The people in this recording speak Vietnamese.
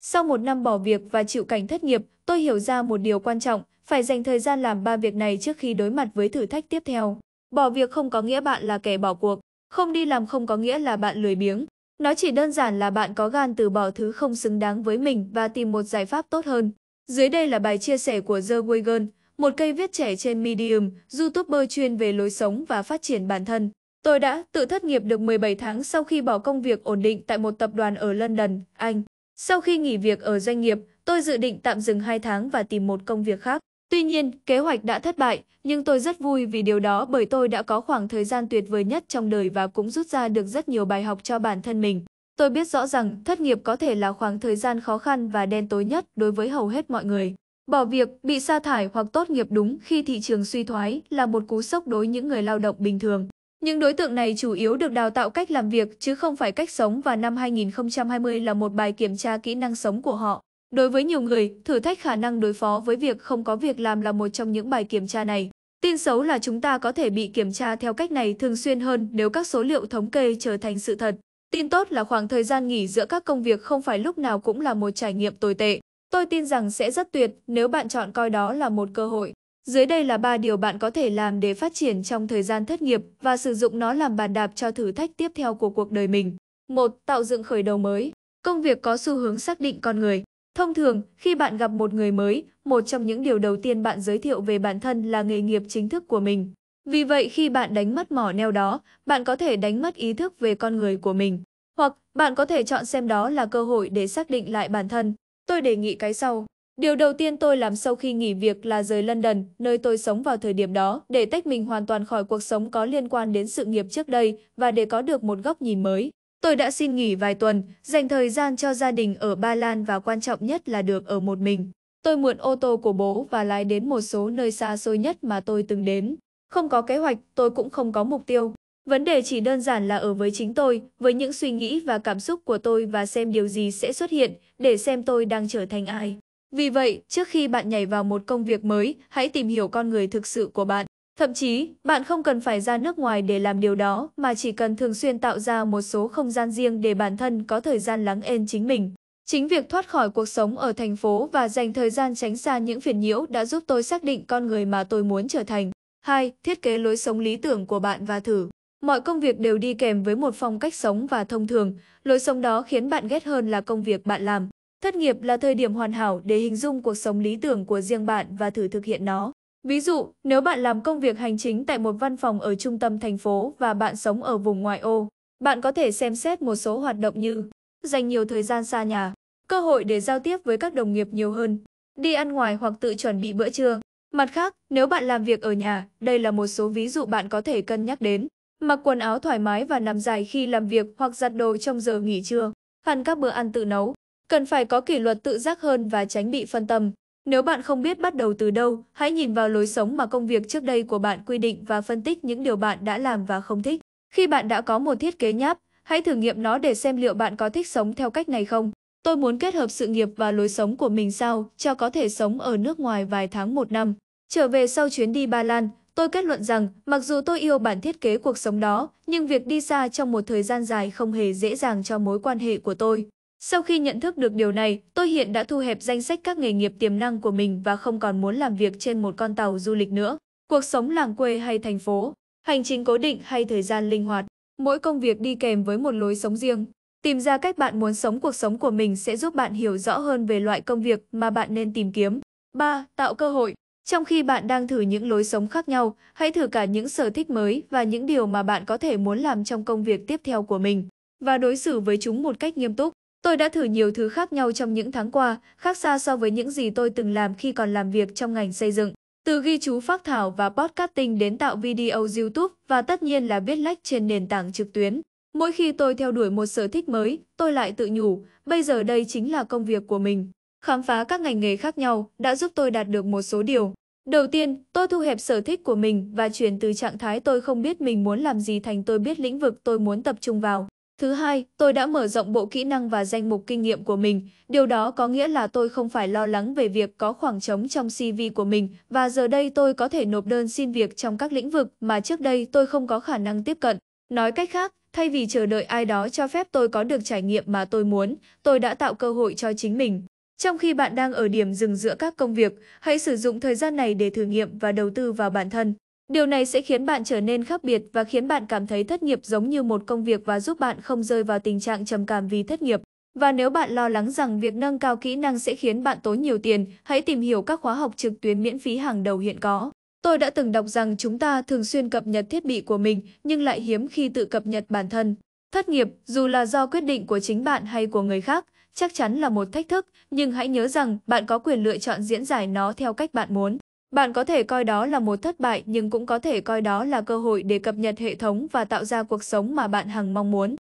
Sau một năm bỏ việc và chịu cảnh thất nghiệp, tôi hiểu ra một điều quan trọng, phải dành thời gian làm ba việc này trước khi đối mặt với thử thách tiếp theo. Bỏ việc không có nghĩa bạn là kẻ bỏ cuộc, không đi làm không có nghĩa là bạn lười biếng. Nó chỉ đơn giản là bạn có gan từ bỏ thứ không xứng đáng với mình và tìm một giải pháp tốt hơn. Dưới đây là bài chia sẻ của The Wigan, một cây viết trẻ trên Medium, YouTuber chuyên về lối sống và phát triển bản thân. Tôi đã tự thất nghiệp được 17 tháng sau khi bỏ công việc ổn định tại một tập đoàn ở London, Anh. Sau khi nghỉ việc ở doanh nghiệp, tôi dự định tạm dừng 2 tháng và tìm một công việc khác. Tuy nhiên, kế hoạch đã thất bại, nhưng tôi rất vui vì điều đó bởi tôi đã có khoảng thời gian tuyệt vời nhất trong đời và cũng rút ra được rất nhiều bài học cho bản thân mình. Tôi biết rõ rằng thất nghiệp có thể là khoảng thời gian khó khăn và đen tối nhất đối với hầu hết mọi người. Bỏ việc, bị sa thải hoặc tốt nghiệp đúng khi thị trường suy thoái là một cú sốc đối những người lao động bình thường. Những đối tượng này chủ yếu được đào tạo cách làm việc chứ không phải cách sống và năm 2020 là một bài kiểm tra kỹ năng sống của họ. Đối với nhiều người, thử thách khả năng đối phó với việc không có việc làm là một trong những bài kiểm tra này. Tin xấu là chúng ta có thể bị kiểm tra theo cách này thường xuyên hơn nếu các số liệu thống kê trở thành sự thật. Tin tốt là khoảng thời gian nghỉ giữa các công việc không phải lúc nào cũng là một trải nghiệm tồi tệ. Tôi tin rằng sẽ rất tuyệt nếu bạn chọn coi đó là một cơ hội. Dưới đây là 3 điều bạn có thể làm để phát triển trong thời gian thất nghiệp và sử dụng nó làm bàn đạp cho thử thách tiếp theo của cuộc đời mình. 1. Tạo dựng khởi đầu mới. Công việc có xu hướng xác định con người. Thông thường, khi bạn gặp một người mới, một trong những điều đầu tiên bạn giới thiệu về bản thân là nghề nghiệp chính thức của mình. Vì vậy khi bạn đánh mất mỏ neo đó, bạn có thể đánh mất ý thức về con người của mình. Hoặc bạn có thể chọn xem đó là cơ hội để xác định lại bản thân. Tôi đề nghị cái sau. Điều đầu tiên tôi làm sau khi nghỉ việc là rời London, nơi tôi sống vào thời điểm đó, để tách mình hoàn toàn khỏi cuộc sống có liên quan đến sự nghiệp trước đây và để có được một góc nhìn mới. Tôi đã xin nghỉ vài tuần, dành thời gian cho gia đình ở Ba Lan và quan trọng nhất là được ở một mình. Tôi mượn ô tô của bố và lái đến một số nơi xa xôi nhất mà tôi từng đến. Không có kế hoạch, tôi cũng không có mục tiêu. Vấn đề chỉ đơn giản là ở với chính tôi, với những suy nghĩ và cảm xúc của tôi và xem điều gì sẽ xuất hiện, để xem tôi đang trở thành ai. Vì vậy, trước khi bạn nhảy vào một công việc mới, hãy tìm hiểu con người thực sự của bạn. Thậm chí, bạn không cần phải ra nước ngoài để làm điều đó, mà chỉ cần thường xuyên tạo ra một số không gian riêng để bản thân có thời gian lắng êm chính mình. Chính việc thoát khỏi cuộc sống ở thành phố và dành thời gian tránh xa những phiền nhiễu đã giúp tôi xác định con người mà tôi muốn trở thành. 2. Thiết kế lối sống lý tưởng của bạn và thử. Mọi công việc đều đi kèm với một phong cách sống và thông thường, lối sống đó khiến bạn ghét hơn là công việc bạn làm. Thất nghiệp là thời điểm hoàn hảo để hình dung cuộc sống lý tưởng của riêng bạn và thử thực hiện nó. Ví dụ, nếu bạn làm công việc hành chính tại một văn phòng ở trung tâm thành phố và bạn sống ở vùng ngoại ô, bạn có thể xem xét một số hoạt động như dành nhiều thời gian xa nhà, cơ hội để giao tiếp với các đồng nghiệp nhiều hơn, đi ăn ngoài hoặc tự chuẩn bị bữa trưa. Mặt khác, nếu bạn làm việc ở nhà, đây là một số ví dụ bạn có thể cân nhắc đến. Mặc quần áo thoải mái và nằm dài khi làm việc hoặc giặt đồ trong giờ nghỉ trưa. Ăn các bữa ăn tự nấu. Cần phải có kỷ luật tự giác hơn và tránh bị phân tâm. Nếu bạn không biết bắt đầu từ đâu, hãy nhìn vào lối sống mà công việc trước đây của bạn quy định và phân tích những điều bạn đã làm và không thích. Khi bạn đã có một thiết kế nháp, hãy thử nghiệm nó để xem liệu bạn có thích sống theo cách này không. Tôi muốn kết hợp sự nghiệp và lối sống của mình sao cho có thể sống ở nước ngoài vài tháng một năm. Trở về sau chuyến đi Ba Lan, tôi kết luận rằng mặc dù tôi yêu bản thiết kế cuộc sống đó, nhưng việc đi xa trong một thời gian dài không hề dễ dàng cho mối quan hệ của tôi. Sau khi nhận thức được điều này, tôi hiện đã thu hẹp danh sách các nghề nghiệp tiềm năng của mình và không còn muốn làm việc trên một con tàu du lịch nữa. Cuộc sống làng quê hay thành phố, hành trình cố định hay thời gian linh hoạt, mỗi công việc đi kèm với một lối sống riêng. Tìm ra cách bạn muốn sống cuộc sống của mình sẽ giúp bạn hiểu rõ hơn về loại công việc mà bạn nên tìm kiếm. 3. Tạo cơ hội. Trong khi bạn đang thử những lối sống khác nhau, hãy thử cả những sở thích mới và những điều mà bạn có thể muốn làm trong công việc tiếp theo của mình và đối xử với chúng một cách nghiêm túc. Tôi đã thử nhiều thứ khác nhau trong những tháng qua, khác xa so với những gì tôi từng làm khi còn làm việc trong ngành xây dựng. Từ ghi chú phác thảo và podcasting đến tạo video YouTube và tất nhiên là viết lách trên nền tảng trực tuyến. Mỗi khi tôi theo đuổi một sở thích mới, tôi lại tự nhủ, bây giờ đây chính là công việc của mình. Khám phá các ngành nghề khác nhau đã giúp tôi đạt được một số điều. Đầu tiên, tôi thu hẹp sở thích của mình và chuyển từ trạng thái tôi không biết mình muốn làm gì thành tôi biết lĩnh vực tôi muốn tập trung vào. Thứ hai, tôi đã mở rộng bộ kỹ năng và danh mục kinh nghiệm của mình, điều đó có nghĩa là tôi không phải lo lắng về việc có khoảng trống trong CV của mình và giờ đây tôi có thể nộp đơn xin việc trong các lĩnh vực mà trước đây tôi không có khả năng tiếp cận. Nói cách khác, thay vì chờ đợi ai đó cho phép tôi có được trải nghiệm mà tôi muốn, tôi đã tạo cơ hội cho chính mình. Trong khi bạn đang ở điểm dừng giữa các công việc, hãy sử dụng thời gian này để thử nghiệm và đầu tư vào bản thân. Điều này sẽ khiến bạn trở nên khác biệt và khiến bạn cảm thấy thất nghiệp giống như một công việc và giúp bạn không rơi vào tình trạng trầm cảm vì thất nghiệp. Và nếu bạn lo lắng rằng việc nâng cao kỹ năng sẽ khiến bạn tốn nhiều tiền, hãy tìm hiểu các khóa học trực tuyến miễn phí hàng đầu hiện có. Tôi đã từng đọc rằng chúng ta thường xuyên cập nhật thiết bị của mình nhưng lại hiếm khi tự cập nhật bản thân. Thất nghiệp, dù là do quyết định của chính bạn hay của người khác, chắc chắn là một thách thức, nhưng hãy nhớ rằng bạn có quyền lựa chọn diễn giải nó theo cách bạn muốn. Bạn có thể coi đó là một thất bại nhưng cũng có thể coi đó là cơ hội để cập nhật hệ thống và tạo ra cuộc sống mà bạn hằng mong muốn.